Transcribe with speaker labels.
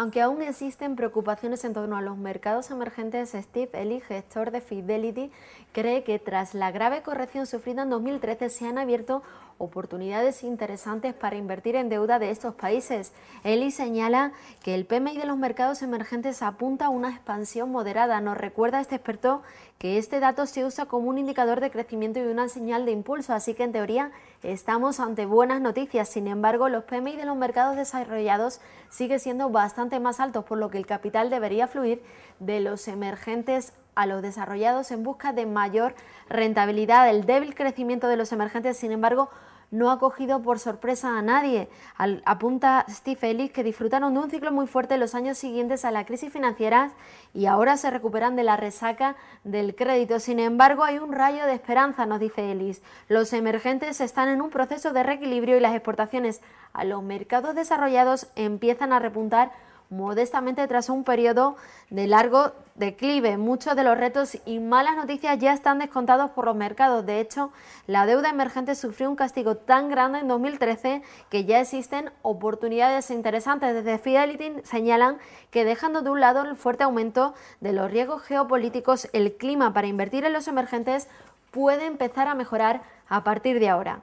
Speaker 1: Aunque aún existen preocupaciones en torno a los mercados emergentes, Steve Eli, gestor de Fidelity, cree que tras la grave corrección sufrida en 2013 se han abierto oportunidades interesantes para invertir en deuda de estos países. Eli señala que el PMI de los mercados emergentes apunta a una expansión moderada. Nos recuerda este experto que este dato se usa como un indicador de crecimiento y una señal de impulso, así que en teoría estamos ante buenas noticias. Sin embargo, los PMI de los mercados desarrollados sigue siendo bastante más altos, por lo que el capital debería fluir de los emergentes a los desarrollados en busca de mayor rentabilidad. El débil crecimiento de los emergentes, sin embargo, no ha cogido por sorpresa a nadie. apunta Steve Ellis que disfrutaron de un ciclo muy fuerte los años siguientes a la crisis financiera y ahora se recuperan de la resaca del crédito. Sin embargo, hay un rayo de esperanza, nos dice Ellis. Los emergentes están en un proceso de reequilibrio y las exportaciones a los mercados desarrollados empiezan a repuntar modestamente tras un periodo de largo declive. Muchos de los retos y malas noticias ya están descontados por los mercados. De hecho, la deuda emergente sufrió un castigo tan grande en 2013 que ya existen oportunidades interesantes. Desde Fidelity señalan que dejando de un lado el fuerte aumento de los riesgos geopolíticos, el clima para invertir en los emergentes puede empezar a mejorar a partir de ahora.